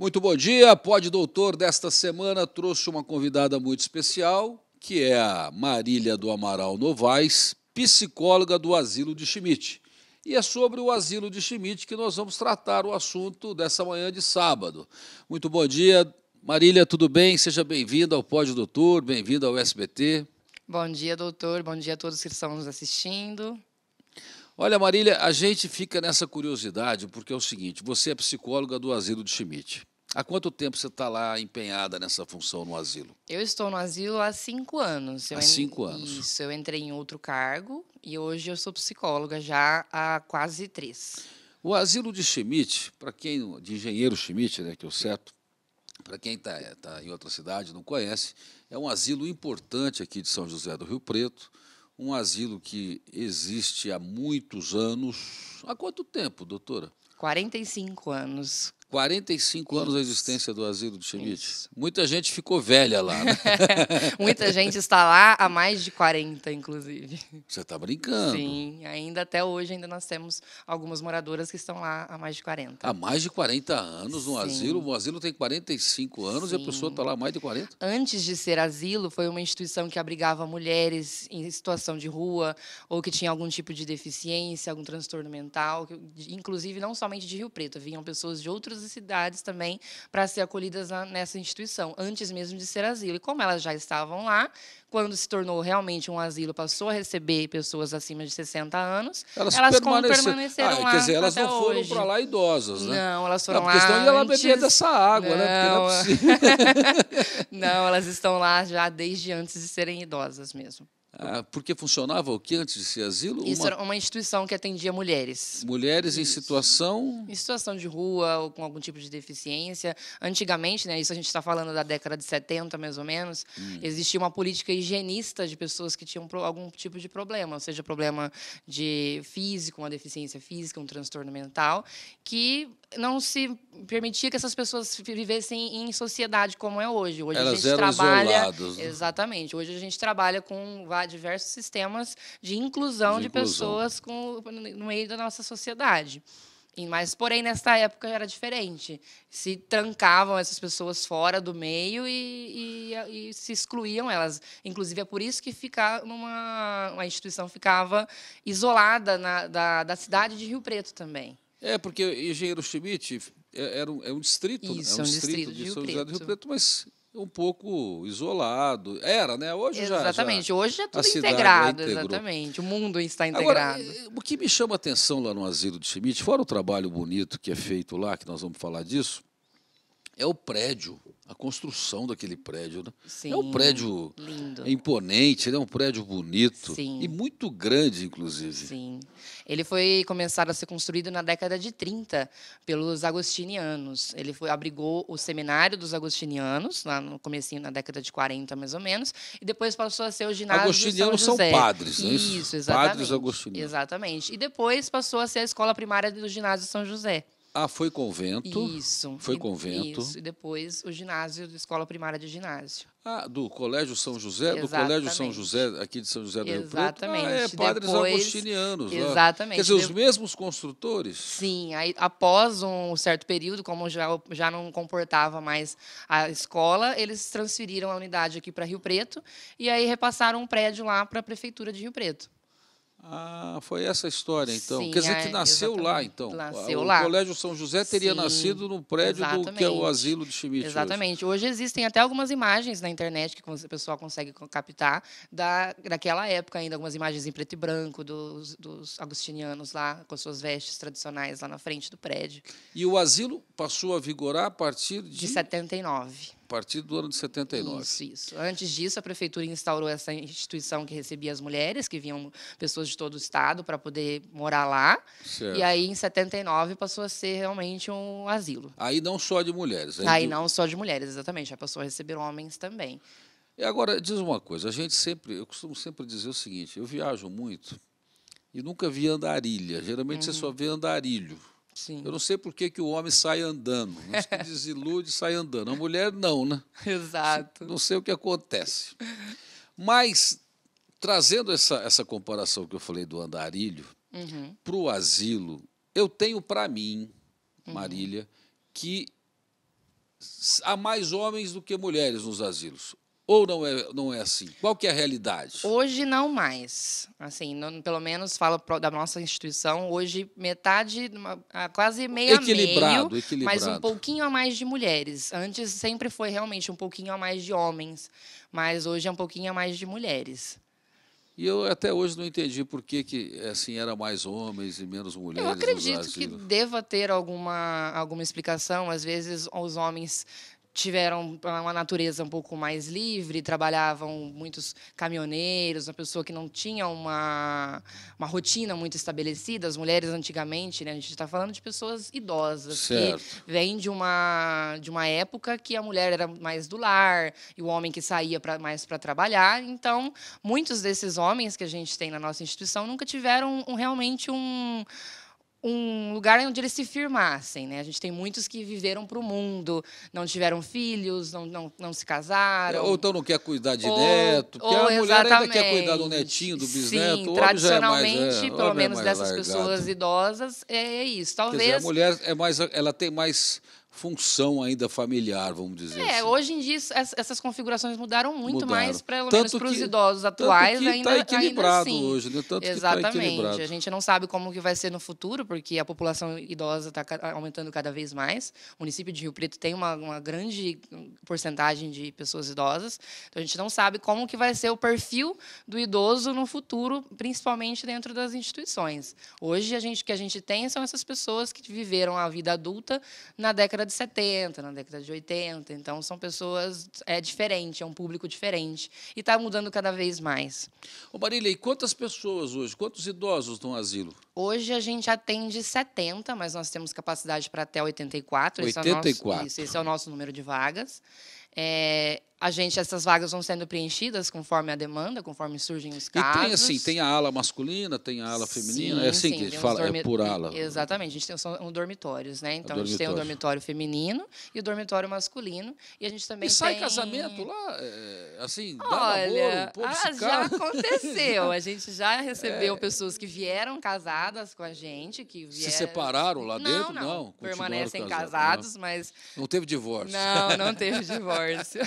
Muito bom dia. Pode Doutor desta semana trouxe uma convidada muito especial, que é a Marília do Amaral Novaes, psicóloga do Asilo de Schmidt. E é sobre o Asilo de Schmidt que nós vamos tratar o assunto dessa manhã de sábado. Muito bom dia, Marília, tudo bem? Seja bem-vinda ao Pode Doutor, bem-vinda ao SBT. Bom dia, doutor. Bom dia a todos que estão nos assistindo. Olha, Marília, a gente fica nessa curiosidade porque é o seguinte: você é psicóloga do asilo de Schmidt. Há quanto tempo você está lá empenhada nessa função no asilo? Eu estou no asilo há cinco anos. Eu há cinco en... anos. Isso, eu entrei em outro cargo e hoje eu sou psicóloga já há quase três. O asilo de Schmidt, para quem de engenheiro Schmidt, né, que eu é certo, para quem está tá em outra cidade não conhece, é um asilo importante aqui de São José do Rio Preto um asilo que existe há muitos anos. Há quanto tempo, doutora? 45 anos. 45 anos da existência do asilo de Schmidt. Muita gente ficou velha lá. Né? Muita gente está lá há mais de 40, inclusive. Você está brincando? Sim, ainda até hoje ainda nós temos algumas moradoras que estão lá há mais de 40. Há mais de 40 anos no Sim. asilo. O asilo tem 45 anos Sim. e a pessoa está lá há mais de 40? Antes de ser asilo, foi uma instituição que abrigava mulheres em situação de rua ou que tinha algum tipo de deficiência, algum transtorno mental. Inclusive, não somente de Rio Preto, vinham pessoas de outros e cidades também para ser acolhidas na, nessa instituição, antes mesmo de ser asilo. E como elas já estavam lá, quando se tornou realmente um asilo, passou a receber pessoas acima de 60 anos, elas, elas permaneceram, permaneceram ah, lá. Quer dizer, elas não foram para lá idosas, né? Não, elas foram lá. A questão de ela beber dessa água, não, né? Porque não, é não, elas estão lá já desde antes de serem idosas mesmo. Ah, porque funcionava o que antes de ser asilo? Isso uma... era uma instituição que atendia mulheres. Mulheres isso. em situação? Em situação de rua ou com algum tipo de deficiência. Antigamente, né, isso a gente está falando da década de 70, mais ou menos, hum. existia uma política higienista de pessoas que tinham algum tipo de problema, ou seja, problema de físico, uma deficiência física, um transtorno mental, que não se permitia que essas pessoas vivessem em sociedade como é hoje. Hoje Elas a gente trabalha isolados, né? exatamente. Hoje a gente trabalha com diversos sistemas de inclusão de, de inclusão. pessoas com, no meio da nossa sociedade. Mas, porém, nessa época era diferente. Se trancavam essas pessoas fora do meio e, e, e se excluíam elas. Inclusive, é por isso que fica uma instituição ficava isolada na, da, da cidade de Rio Preto também. É, porque Engenheiro Schmidt é, era um, é um distrito, né? é Isso, é um, distrito, distrito de, Rio São José do Rio Preto, mas um pouco isolado. Era, né? Hoje exatamente. já. Exatamente, hoje é tudo é integrado, é exatamente. O mundo está integrado. Agora, eh, o que me chama a atenção lá no asilo de Schmidt, fora o trabalho bonito que é feito lá, que nós vamos falar disso, é o prédio a construção daquele prédio. Né? Sim, é um prédio lindo. imponente, é um prédio bonito Sim. e muito grande, inclusive. Sim. Ele foi começado a ser construído na década de 30 pelos agostinianos. Ele foi, abrigou o seminário dos agostinianos, lá no comecinho na década de 40, mais ou menos, e depois passou a ser o ginásio Agostinianos são padres, é Isso, exatamente. Padres agostinianos. Exatamente. E depois passou a ser a escola primária do ginásio São José. Ah, foi convento. Isso. Foi e, convento. Isso. E depois o ginásio, a escola primária de ginásio. Ah, do Colégio São José, exatamente. do Colégio São José, aqui de São José do exatamente. Rio Preto. Ah, é, padres depois, agostinianos. Né? Exatamente. Lá. Quer dizer, os mesmos construtores? Sim, aí, após um certo período, como já, já não comportava mais a escola, eles transferiram a unidade aqui para Rio Preto e aí repassaram um prédio lá para a Prefeitura de Rio Preto. Ah, foi essa a história, então. Sim, Quer dizer que é, nasceu exatamente. lá, então. Nasceu o lá. Colégio São José teria Sim, nascido no prédio exatamente. do que é o asilo de Schmidt. Exatamente. Hoje. hoje. existem até algumas imagens na internet que o pessoal consegue captar da, daquela época ainda, algumas imagens em preto e branco dos, dos agostinianos lá, com suas vestes tradicionais lá na frente do prédio. E o asilo passou a vigorar a partir de. De 79 partir do ano de 79. Isso, isso. Antes disso, a prefeitura instaurou essa instituição que recebia as mulheres, que vinham pessoas de todo o estado para poder morar lá. Certo. E aí, em 79, passou a ser realmente um asilo. Aí não só de mulheres. Aí, aí de... não só de mulheres, exatamente. Já passou a receber homens também. E agora, diz uma coisa. A gente sempre, eu costumo sempre dizer o seguinte, eu viajo muito e nunca vi andarilha. Geralmente uhum. você só vê andarilho. Sim. Eu não sei por que, que o homem sai andando. Se que desilude sai andando. A mulher não, né? Exato. Não sei o que acontece. Mas, trazendo essa, essa comparação que eu falei do andarilho uhum. para o asilo, eu tenho para mim, uhum. Marília, uhum. que há mais homens do que mulheres nos asilos. Ou não é, não é assim? Qual que é a realidade? Hoje não mais. Assim, não, pelo menos falo da nossa instituição, hoje metade, uma, ah, quase meio equilibrado, a meio, equilibrado. mas um pouquinho a mais de mulheres. Antes sempre foi realmente um pouquinho a mais de homens, mas hoje é um pouquinho a mais de mulheres. E eu até hoje não entendi por que, que assim, era mais homens e menos mulheres. Eu acredito que deva ter alguma, alguma explicação. Às vezes, os homens tiveram uma natureza um pouco mais livre, trabalhavam muitos caminhoneiros, uma pessoa que não tinha uma, uma rotina muito estabelecida. As mulheres antigamente, né, a gente está falando de pessoas idosas, certo. que vêm de uma, de uma época que a mulher era mais do lar e o homem que saía pra, mais para trabalhar. Então, muitos desses homens que a gente tem na nossa instituição nunca tiveram um, realmente um um lugar onde eles se firmassem. Né? A gente tem muitos que viveram para o mundo, não tiveram filhos, não, não, não se casaram. Ou então não quer cuidar de ou, neto, porque ou, a mulher exatamente. ainda quer cuidar do netinho, do bisneto. Sim, tradicionalmente, é mais, é, pelo é menos é dessas largado. pessoas idosas, é, é isso. Talvez... Dizer, a mulher é mais, ela tem mais função ainda familiar, vamos dizer é, assim. hoje em dia essas configurações mudaram muito mudaram. mais, pelo tanto menos para os idosos atuais. Tanto que tá ainda, tá equilibrado ainda assim. hoje, né? Tanto tá Exatamente. Tá a gente não sabe como que vai ser no futuro, porque a população idosa está aumentando cada vez mais. O município de Rio Preto tem uma, uma grande porcentagem de pessoas idosas, então a gente não sabe como que vai ser o perfil do idoso no futuro, principalmente dentro das instituições. Hoje, a gente, o que a gente tem são essas pessoas que viveram a vida adulta na década de 70, na década de 80. Então, são pessoas é diferente, é um público diferente. E está mudando cada vez mais. Ô Marília, e quantas pessoas hoje, quantos idosos no asilo? Hoje a gente atende 70, mas nós temos capacidade para até 84. 84. Esse é, nosso, isso, esse é o nosso número de vagas. É, a gente essas vagas vão sendo preenchidas conforme a demanda, conforme surgem os casos. E tem assim, tem a ala masculina, tem a ala feminina, é assim sim, que fala, é dormi... é por ala. Né? Exatamente, a gente tem os dormitórios, né? Então a, a gente tem o dormitório feminino e o dormitório masculino e a gente também e sai tem... casamento lá, é, assim, Olha, dá namoro, ah, já aconteceu, a gente já recebeu é... pessoas que vieram casadas com a gente, que vieram... se separaram lá dentro, não, não permanecem casados, casados, ah. mas não teve divórcio. Não, não teve divórcio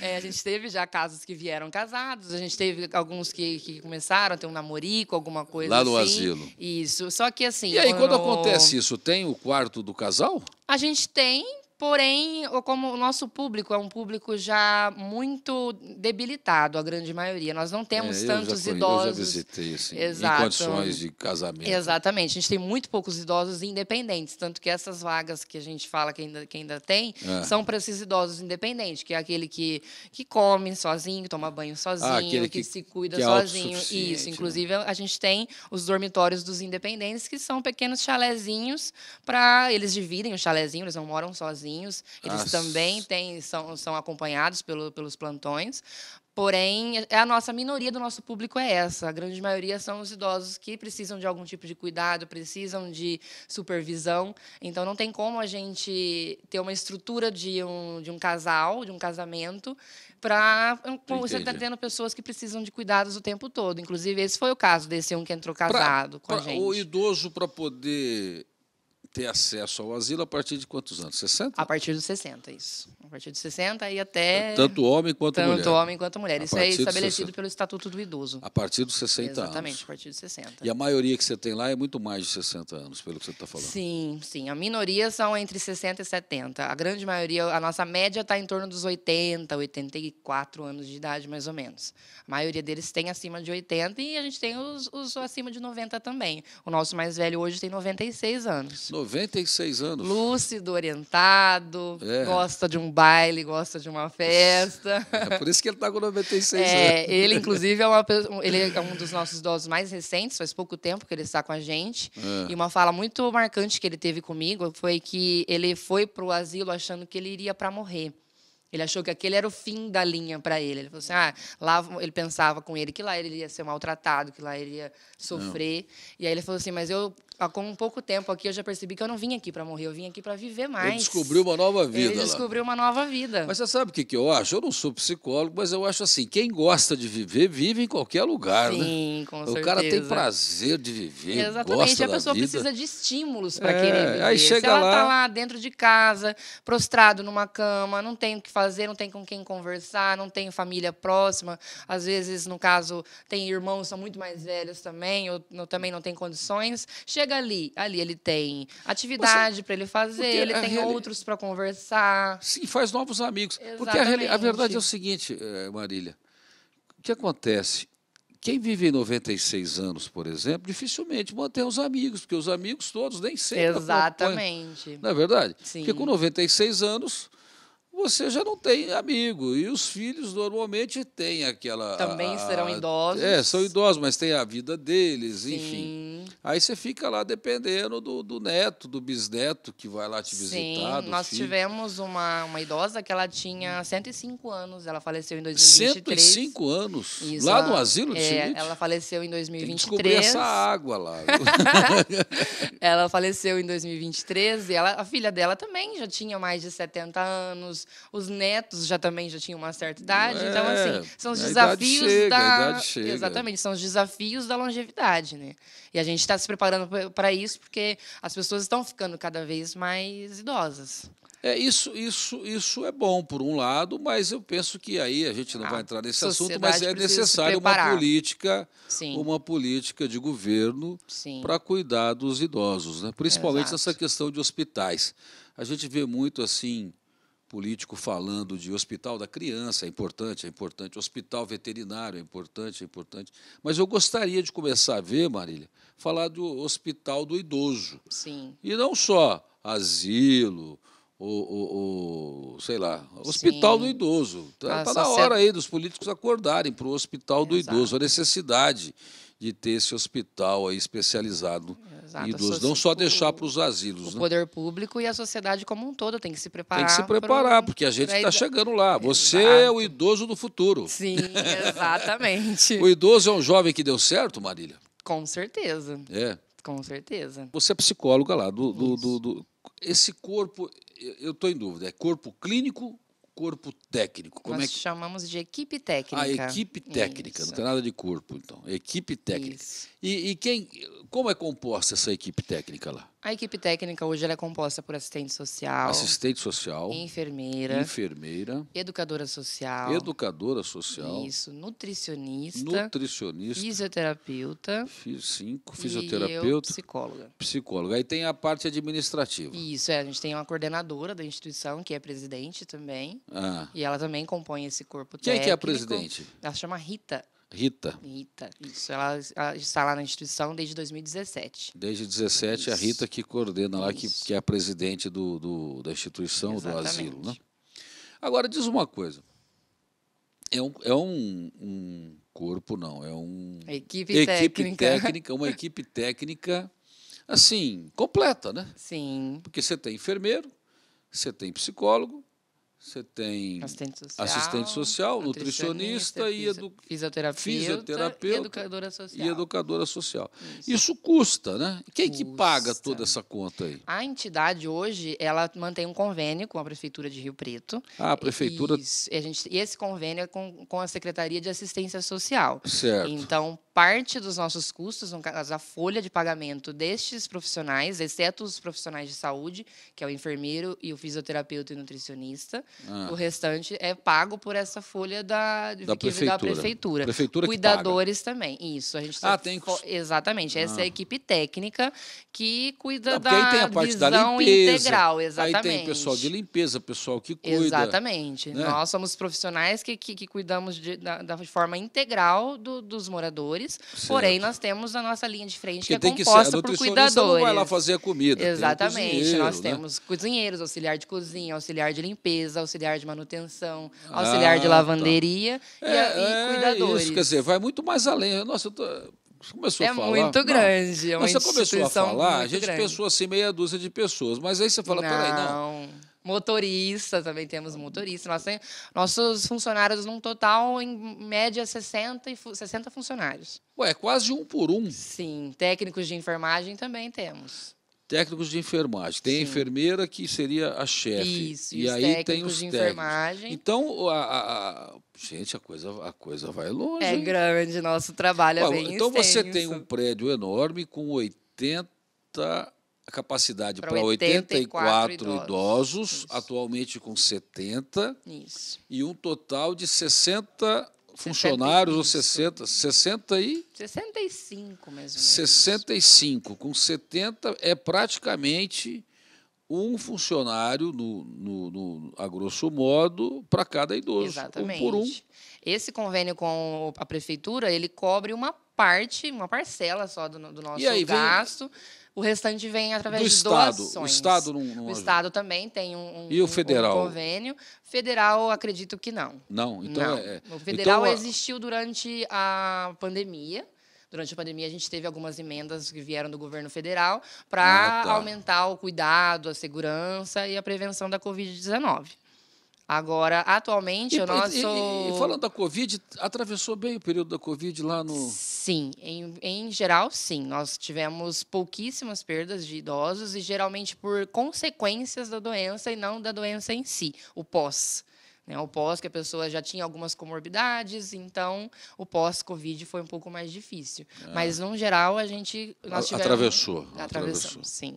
é, a gente teve já casos que vieram casados, a gente teve alguns que, que começaram a ter um namorico, alguma coisa Lá no assim. asilo. Isso. Só que assim. E aí, quando acontece isso, tem o quarto do casal? A gente tem Porém, como o nosso público é um público já muito debilitado, a grande maioria, nós não temos é, tantos fui, idosos. Eu já visitei, assim, Exato. em condições de casamento. Exatamente, a gente tem muito poucos idosos independentes, tanto que essas vagas que a gente fala que ainda, que ainda tem é. são para esses idosos independentes, que é aquele que, que come sozinho, que toma banho ah, sozinho, ah, que, que, se cuida que é sozinho. Isso, né? inclusive né? a gente tem os dormitórios dos independentes, que são pequenos chalezinhos para eles dividem o chalezinho, eles não moram sozinhos eles As... também têm, são, são acompanhados pelo, pelos plantões, Porém, é a nossa minoria do nosso público é essa. A grande maioria são os idosos que precisam de algum tipo de cuidado, precisam de supervisão. Então, não tem como a gente ter uma estrutura de um, de um casal, de um casamento, para você tá tendo pessoas que precisam de cuidados o tempo todo. Inclusive, esse foi o caso desse um que entrou casado pra, com pra a gente. O idoso, para poder ter acesso ao asilo a partir de quantos anos? 60? A partir dos 60, isso. A partir dos 60 e até. É, tanto homem quanto tanto mulher. Tanto homem quanto mulher. Isso é estabelecido pelo Estatuto do Idoso. A partir dos 60 Exatamente, anos. Exatamente, a partir dos 60. E a maioria que você tem lá é muito mais de 60 anos, pelo que você está falando. Sim, sim. A minoria são entre 60 e 70. A grande maioria, a nossa média está em torno dos 80, 84 anos de idade, mais ou menos. A maioria deles tem acima de 80 e a gente tem os, os acima de 90 também. O nosso mais velho hoje tem 96 anos. 96 anos. Lúcido, orientado, é. gosta de um baile, gosta de uma festa. É, é por isso que ele está com 96 é, anos. Ele, inclusive, é, uma, ele é um dos nossos idosos mais recentes, faz pouco tempo que ele está com a gente. É. E uma fala muito marcante que ele teve comigo foi que ele foi para o asilo achando que ele iria para morrer. Ele achou que aquele era o fim da linha para ele. Ele falou assim: ah, lá ele pensava com ele que lá ele ia ser maltratado, que lá ele ia sofrer. Não. E aí ele falou assim: mas eu com um pouco tempo aqui, eu já percebi que eu não vim aqui para morrer, eu vim aqui para viver mais. Ele descobriu uma nova vida. Ele lá. descobriu uma nova vida. Mas você sabe o que, que eu acho? Eu não sou psicólogo, mas eu acho assim: quem gosta de viver, vive em qualquer lugar, Sim, né? Sim, com o certeza. O cara tem prazer de viver. Exatamente. Gosta a pessoa vida. precisa de estímulos para é, querer viver. Aí chega Se ela lá... tá lá dentro de casa, prostrado numa cama, não tem o que fazer, não tem com quem conversar, não tem família próxima. Às vezes, no caso, tem irmãos são muito mais velhos também, ou, ou também não tem condições. Chega chega ali, ali ele tem atividade para ele fazer, ele tem reali... outros para conversar. Sim, faz novos amigos. Exatamente. Porque a, reali... a, verdade é o seguinte, eh, Marília, o que acontece? Quem vive 96 anos, por exemplo, dificilmente mantém os amigos, porque os amigos todos nem sempre. Exatamente. Acompanham. Não é verdade? Sim. Porque com 96 anos, você já não tem amigo. E os filhos normalmente têm aquela. Também serão é, idosos. É, são idosos, mas tem a vida deles, Sim. enfim. Aí você fica lá dependendo do, do, neto, do bisneto que vai lá te visitar. Sim, nós filho. tivemos uma, uma idosa que ela tinha 105 anos, ela faleceu em 2023. 105 anos? Isso, lá ela, no asilo de é, Ela faleceu em 2023. Tem essa água lá. ela faleceu em 2023 e ela, a filha dela também já tinha mais de 70 anos os netos já também já tinham uma certa idade. É, então, assim, são os desafios chega, da. Exatamente, são os desafios da longevidade, né? E a gente está se preparando para isso porque as pessoas estão ficando cada vez mais idosas. É, isso, isso, isso é bom, por um lado, mas eu penso que aí a gente não ah, vai entrar nesse assunto, mas é necessário uma política, Sim. uma política de governo para cuidar dos idosos, né? principalmente nessa questão de hospitais. A gente vê muito assim político falando de hospital da criança, é importante, é importante, hospital veterinário, é importante, é importante. Mas eu gostaria de começar a ver, Marília, falar do hospital do idoso. Sim. E não só asilo, ou sei lá, hospital Sim. do idoso. Está tá, ah, tá na hora é aí dos políticos acordarem para o hospital do Exato. idoso, a necessidade de ter esse hospital aí especializado Exato. E dos, não só deixar para os asilos. O né? poder público e a sociedade como um todo tem que se preparar. Tem que se preparar, porque a gente está chegando lá. Você Exato. é o idoso do futuro. Sim, exatamente. o idoso é um jovem que deu certo, Marília? Com certeza. É. Com certeza. Você é psicóloga lá. Do, do, do, do esse corpo, eu estou em dúvida, é corpo clínico corpo técnico. Como Nós é que... chamamos de equipe técnica. A equipe técnica, Isso. não tem nada de corpo, então. Equipe técnica. E, e, quem, como é composta essa equipe técnica lá? A equipe técnica hoje ela é composta por assistente social, assistente social, enfermeira, enfermeira, educadora social, educadora social, isso, nutricionista, nutricionista, fisioterapeuta, cinco, fisioterapeuta, e eu, psicóloga, psicóloga. Aí tem a parte administrativa. Isso é, a gente tem uma coordenadora da instituição que é presidente também, ah. e ela também compõe esse corpo Quem técnico. Quem é que é a presidente? Ela se chama Rita Rita. Rita, isso. Ela, ela, está lá na instituição desde 2017. Desde 2017, a Rita que coordena lá, que, que, é a presidente do, do da instituição, Exatamente. do asilo. Né? Agora, diz uma coisa. É um, é um, um corpo, não, é um... equipe, equipe técnica. técnica. Uma equipe técnica, assim, completa, né? Sim. Porque você tem enfermeiro, você tem psicólogo, você tem assistente social, assistente social nutricionista, nutricionista e edu... fisioterapeuta, fisioterapeuta, e educadora social. E educadora social. Isso. Isso, custa, né? Quem custa. que paga toda essa conta aí? A entidade hoje, ela mantém um convênio com a Prefeitura de Rio Preto. Ah, a Prefeitura... E, a gente, esse convênio é com, com a Secretaria de Assistência Social. Certo. Então, parte dos nossos custos, no caso, a folha de pagamento destes profissionais, exceto os profissionais de saúde, que é o enfermeiro e o fisioterapeuta e nutricionista. Ah. O restante é pago por essa folha da, da, prefeitura. da prefeitura. prefeitura. Cuidadores também. Isso, a gente Ah, tem Exatamente. Ah. Essa é a ah. equipe técnica que cuida Não, da tem a parte visão da limpeza, integral, exatamente. Aí tem pessoal de limpeza, pessoal que cuida. Exatamente. Né? Nós somos profissionais que, que, que cuidamos de, da, da, forma integral do, dos moradores cuidadores, certo. porém nós temos a nossa linha de frente que, que é composta que por cuidadores. não vai lá fazer a comida. Exatamente, nós né? temos cozinheiros, auxiliar de cozinha, auxiliar de limpeza, auxiliar de manutenção, ah, auxiliar ah, de tá. lavanderia tá. e, é, e, cuidadores. É isso, quer dizer, vai muito mais além. Nossa, eu tô começou é a falar. Muito não, é muito grande. você começou a falar, a gente grande. pensou assim, meia dúzia de pessoas. Mas aí você fala, não. peraí, não. Motorista, também temos motorista. Nós temos, nossos funcionários, num total, em média, 60, e 60 funcionários. Ué, é quase um por um. Sim, técnicos de enfermagem também temos. Técnicos de enfermagem. Tem Sim. a enfermeira que seria a chefe. Isso, e, aí tem os de enfermagem. Então, a, a, a, gente, a coisa, a coisa vai longe. É hein? grande, nosso trabalho é Ué, é bem Então, extenso. você tem um prédio enorme com 80 capacidade para 84, 84 idosos, Isso. atualmente com 70. Isso. E um total de 60 funcionários ou 60, 60 e 65 mesmo. 65 com 70 é praticamente um funcionário no, no, no a grosso modo para cada idoso, Exatamente. Um por um. Esse convênio com a prefeitura, ele cobre uma parte, uma parcela só do, do nosso aí, gasto. Vem o restante vem através do de estado. doações. O estado não, não O ajuda. estado também tem um, um e o federal? Um convênio. Federal, acredito que não. Não, então não. É, é. O federal então, existiu durante a pandemia. Durante a pandemia, a gente teve algumas emendas que vieram do governo federal para ah, tá. aumentar o cuidado, a segurança e a prevenção da Covid-19. Agora, atualmente, e, o nosso. E, e, falando da Covid, atravessou bem o período da Covid lá no. Sim, em, em geral, sim. Nós tivemos pouquíssimas perdas de idosos e geralmente por consequências da doença e não da doença em si, o pós. Né? O pós, que a pessoa já tinha algumas comorbidades, então o pós-Covid foi um pouco mais difícil. É. Mas, no geral, a gente. Nós tivemos... Atravessou. atravessou. sim.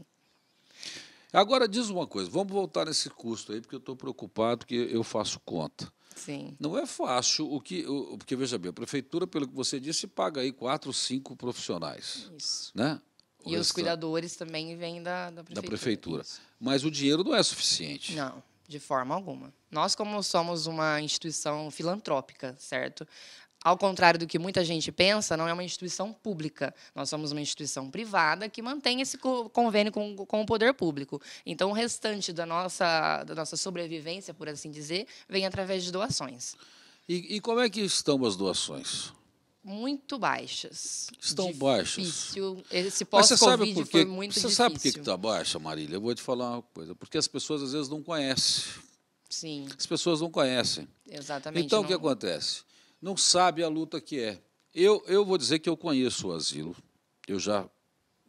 Agora, diz uma coisa, vamos voltar nesse custo aí, porque eu estou preocupado, que eu faço conta. Sim. Não é fácil o que. O, porque, veja bem, a prefeitura, pelo que você disse, paga aí quatro, cinco profissionais. Isso. Né? e os cuidadores também vêm da, da prefeitura. Da prefeitura. Mas o dinheiro não é suficiente. Não, de forma alguma. Nós, como somos uma instituição filantrópica, certo? Ao contrário do que muita gente pensa, não é uma instituição pública. Nós somos uma instituição privada que mantém esse convênio com, com o poder público. Então, o restante da nossa, da nossa sobrevivência, por assim dizer, vem através de doações. E, e como é que estão as doações? muito baixas. Estão difícil. baixas. Esse pós-Covid foi muito você difícil. Você sabe por que está baixa, Marília? Eu vou te falar uma coisa. Porque as pessoas às vezes não conhecem. Sim. As pessoas não conhecem. Exatamente. Então não... o que acontece? não sabe a luta que é. Eu, eu vou dizer que eu conheço o asilo. Eu já.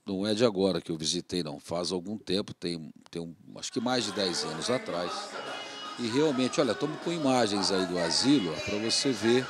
Não é de agora que eu visitei, não. Faz algum tempo, tem, tem um, acho que mais de 10 anos atrás. E realmente, olha, estamos com imagens aí do asilo para você ver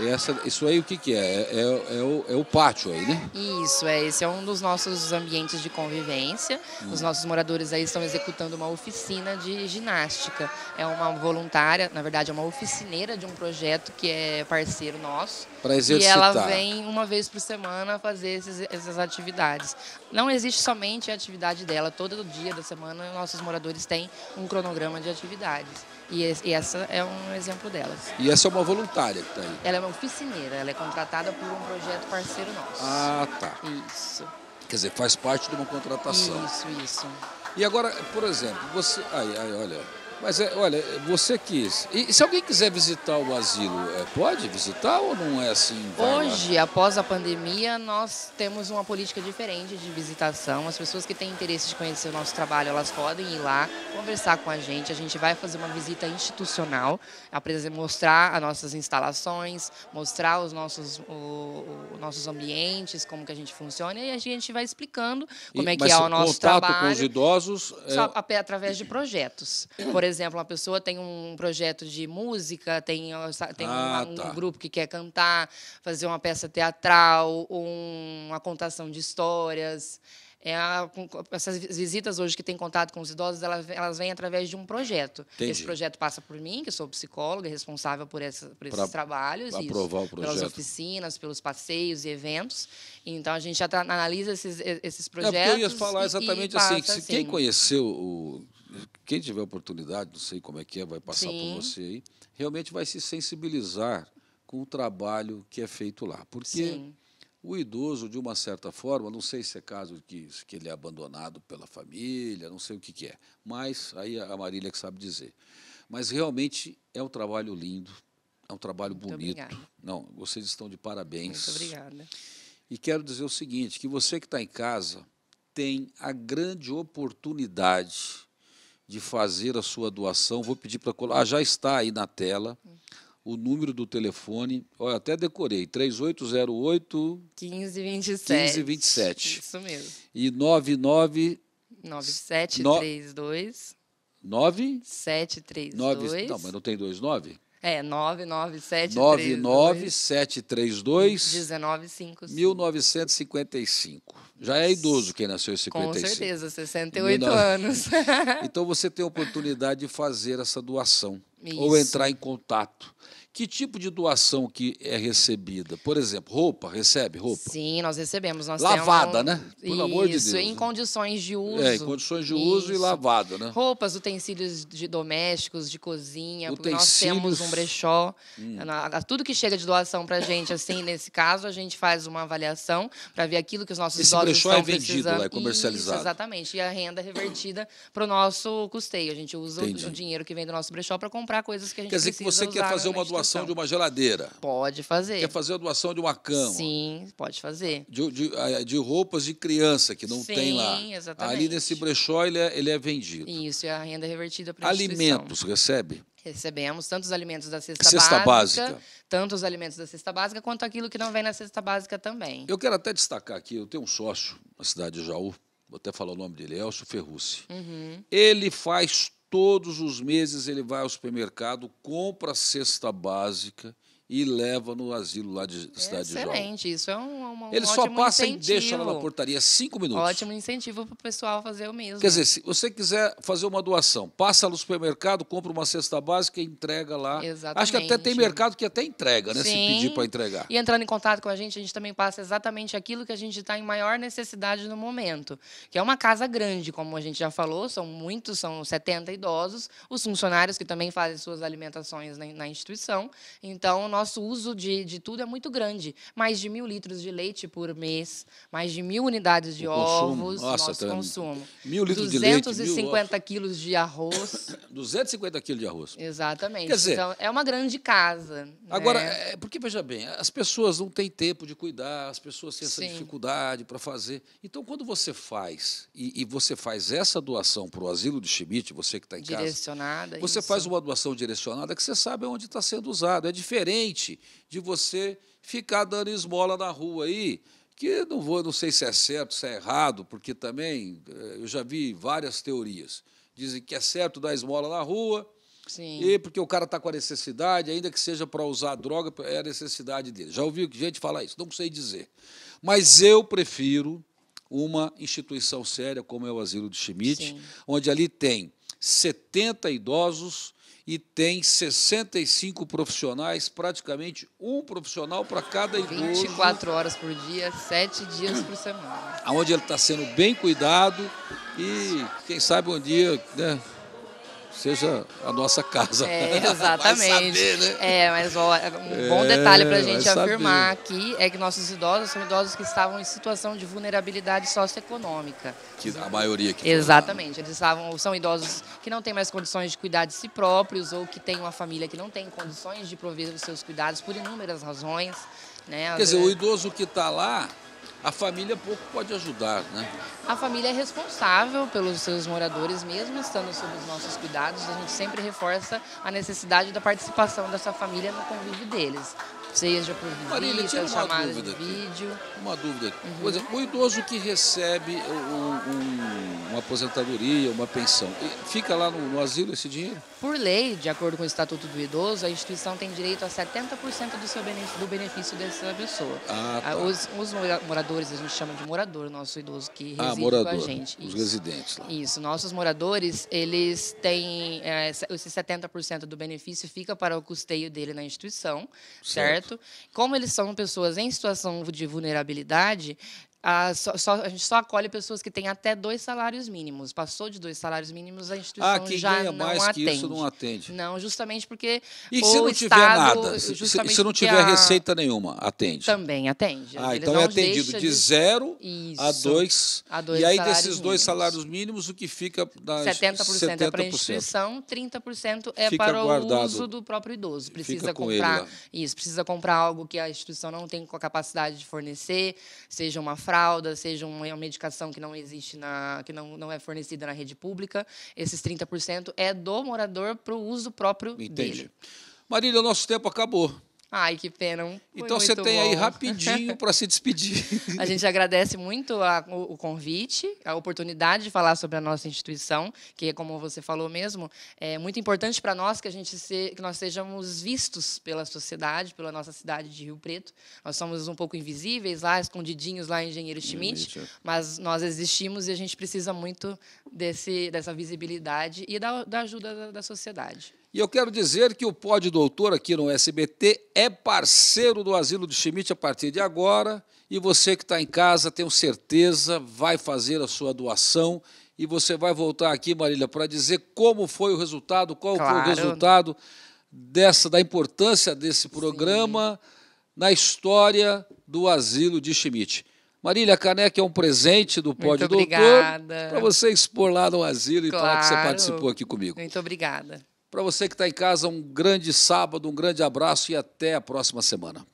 essa, isso aí o que, que é? É, é, é, o, é, o, pátio aí, né? Isso, é, esse é um dos nossos ambientes de convivência. Hum. Os nossos moradores aí estão executando uma oficina de ginástica. É uma voluntária, na verdade é uma oficineira de um projeto que é parceiro nosso. Para exercitar. E ela vem uma vez por semana fazer esses, essas atividades. Não existe somente a atividade dela, todo dia da semana nossos moradores têm um cronograma de atividades. E, esse, e essa é um exemplo delas. E essa é uma voluntária que está aí? Ela é uma ela oficineira, ela é contratada por um projeto parceiro nosso. Ah, tá. Isso. Quer dizer, faz parte de uma contratação. Isso, isso. E agora, por exemplo, você. Ai, ai, olha. Mas é, olha, você quis. E se alguém quiser visitar o asilo, é, pode visitar ou não é assim? Hoje, lá? após a pandemia, nós temos uma política diferente de visitação. As pessoas que têm interesse de conhecer o nosso trabalho, elas podem ir lá, conversar com a gente. A gente vai fazer uma visita institucional, mostrar as nossas instalações, mostrar os nossos, o, o, nossos ambientes, como que a gente funciona, e a gente vai explicando como e, é que é o nosso trabalho. contato com os idosos... É só através de projetos. Por exemplo, uma pessoa tem um projeto de música, tem, tem ah, tá. um grupo que quer cantar, fazer uma peça teatral, um, uma contação de histórias. É a, essas visitas hoje que tem contato com os idosos, elas, elas vêm através de um projeto. Entendi. Esse projeto passa por mim, que sou psicóloga, responsável por, essa, por esses pra trabalhos. Aprovar isso, o projeto. Pelas oficinas, pelos passeios e eventos. Então, a gente já tá, analisa esses, esses projetos. É, eu ia falar exatamente e, e assim, passa, assim, quem conheceu o quem tiver oportunidade, não sei como é que é, vai passar Sim. por você aí, realmente vai se sensibilizar com o trabalho que é feito lá. Porque Sim. o idoso, de uma certa forma, não sei se é caso que, que ele é abandonado pela família, não sei o que, que é, mas aí a Marília que sabe dizer. Mas realmente é um trabalho lindo, é um trabalho Muito bonito. Obrigada. Não, vocês estão de parabéns. Muito obrigada. E quero dizer o seguinte, que você que está em casa tem a grande oportunidade de fazer a sua doação. Vou pedir para colar. Ah, já está aí na tela o número do telefone. Olha, até decorei. 3808 1527. 1527. Isso mesmo. E 99 9732 9 9, não, mas não tem 29? É, 99732. 99732. 1955. 1955. Já é idoso quem nasceu em 55. Com certeza, 68 19... anos. então você tem a oportunidade de fazer essa doação. Isso. Ou entrar em contato. Que tipo de doação que é recebida? Por exemplo, roupa, recebe roupa? Sim, nós recebemos. Nós lavada, temos... né? Por amor de Deus. Isso em né? é, condições de uso. É, em condições de Isso. uso e lavada, né? Roupas, utensílios de domésticos, de cozinha, utensílios... nós temos um brechó. Hum. Tudo que chega de doação para a gente, assim, nesse caso, a gente faz uma avaliação para ver aquilo que os nossos Esse idosos brechó é estão é vendido precisando. é comercializado. Isso, exatamente. E a renda é revertida para o nosso custeio. A gente usa Entendi. o dinheiro que vem do nosso brechó para comprar coisas que a gente precisa Quer dizer que você quer fazer uma doação doação então, de uma geladeira. Pode fazer. Quer fazer a doação de uma cama. Sim, pode fazer. De, de, de roupas de criança que não Sim, tem lá. Sim, exatamente. Ali nesse brechó ele é, ele é vendido. Isso, e é a renda é revertida para a Alimentos, recebe? Recebemos tanto os alimentos da cesta, cesta básica, básica, tanto os alimentos da cesta básica, quanto aquilo que não vem na cesta básica também. Eu quero até destacar aqui, eu tenho um sócio na cidade de Jaú, vou até falar o nome dele, Elcio Ferrucci. Uhum. Ele faz Todos os meses ele vai ao supermercado, compra a cesta básica e leva no asilo lá de Cidade Excelente. de Excelente, isso é um, um Ele só passa incentivo. e deixa lá na portaria cinco minutos. Ótimo incentivo para o pessoal fazer o mesmo. Quer dizer, se você quiser fazer uma doação, passa no supermercado, compra uma cesta básica e entrega lá. Exatamente. Acho que até tem mercado que até entrega, né? Sim. Se pedir para entregar. E entrando em contato com a gente, a gente também passa exatamente aquilo que a gente está em maior necessidade no momento, que é uma casa grande, como a gente já falou, são muitos, são 70 idosos, os funcionários que também fazem suas alimentações na, na instituição. Então, nosso uso de, de tudo é muito grande. Mais de mil litros de leite por mês, mais de mil unidades de o ovos, consumo. Nossa, nosso tá... consumo. Mil litros de leite. 250 quilos de arroz. 250 quilos de arroz. Exatamente. Quer dizer, então, é uma grande casa. Né? Agora, né? porque, veja bem, as pessoas não têm tempo de cuidar, as pessoas têm essa Sim. dificuldade para fazer. Então, quando você faz, e, e você faz essa doação para o asilo de Schmidt, você que está em direcionada, casa. Direcionada. Você isso. faz uma doação direcionada que você sabe onde está sendo usado. É diferente de você ficar dando esmola na rua aí, que não vou, não sei se é certo, se é errado, porque também eh, eu já vi várias teorias. Dizem que é certo dar esmola na rua, Sim. E porque o cara está com a necessidade, ainda que seja para usar droga, é a necessidade dele. Já ouviu gente falar isso? Não sei dizer. Mas eu prefiro uma instituição séria como é o Asilo de Schmidt, Sim. onde ali tem 70 idosos e tem 65 profissionais, praticamente um profissional para cada idoso. 24 horas por dia, 7 dias por semana. Onde ele está sendo bem cuidado e quem sabe um dia né, seja a nossa casa. É, exatamente. Saber, né? É, mas ó, é um é, bom detalhe para a gente afirmar aqui é que nossos idosos são idosos que estavam em situação de vulnerabilidade socioeconômica. Que a maioria que Exatamente. Eles estavam, são idosos que não têm mais condições de cuidar de si próprios ou que têm uma família que não tem condições de prover os seus cuidados por inúmeras razões. Né? Quer dizer, o idoso que está lá, a família pouco pode ajudar, né? A família é responsável pelos seus moradores, mesmo estando sob os nossos cuidados, a gente sempre reforça a necessidade da participação dessa família no convívio deles seja por Marília, tira uma dúvida de vídeo. Uma dúvida. Aqui. Uhum. Por exemplo, o idoso que recebe um, um, uma aposentadoria, uma pensão, fica lá no, no, asilo esse dinheiro? Por lei, de acordo com o Estatuto do Idoso, a instituição tem direito a 70% do, seu benefício, do benefício dessa pessoa. Ah, tá. Ah, os, os, moradores, a gente chama de morador, nosso idoso que ah, reside ah, morador, com a gente. Os Isso. residentes lá. Isso, nossos moradores, eles têm, é, esses 70% do benefício fica para o custeio dele na instituição, certo? certo? certo? Como eles são pessoas em situação de vulnerabilidade, só, só, a gente só acolhe pessoas que têm até dois salários mínimos. Passou de dois salários mínimos, a instituição ah, quem já ganha não mais atende. Que isso não atende. Não, justamente porque e se não tiver Estado, nada, se, se não tiver a... receita nenhuma, atende. Também atende. Ah, Eles então é atendido de, de zero isso, a, dois, a dois. E aí desses dois salários mínimos, o que fica das 70%, 70%. é para a instituição, 30% é fica para guardado. o uso do próprio idoso. Precisa comprar isso, precisa comprar algo que a instituição não tem capacidade de fornecer, seja uma fralda, seja é uma medicação que não existe, na, que não, não é fornecida na rede pública, esses 30% é do morador para o uso próprio Entendi. dele. Marília, nosso tempo acabou. Ai, que pena. Foi então você tem bom. aí rapidinho para se despedir. a gente agradece muito a, o, o, convite, a oportunidade de falar sobre a nossa instituição, que, como você falou mesmo, é muito importante para nós que a gente se, que nós sejamos vistos pela sociedade, pela nossa cidade de Rio Preto. Nós somos um pouco invisíveis lá, escondidinhos lá em Engenheiro Schmidt, é. mas nós existimos e a gente precisa muito desse, dessa visibilidade e da, da ajuda da, da sociedade. E eu quero dizer que o Pode Doutor aqui no SBT é parceiro do Asilo de Schmidt a partir de agora. E você que está em casa, tenho certeza, vai fazer a sua doação. E você vai voltar aqui, Marília, para dizer como foi o resultado, qual claro. foi o resultado dessa, da importância desse programa Sim. na história do Asilo de Schmidt. Marília Caneca é um presente do Pódio Doutor. Para você expor lá no asilo e claro. falar que você participou aqui comigo. Muito obrigada. Para você que está em casa, um grande sábado, um grande abraço e até a próxima semana.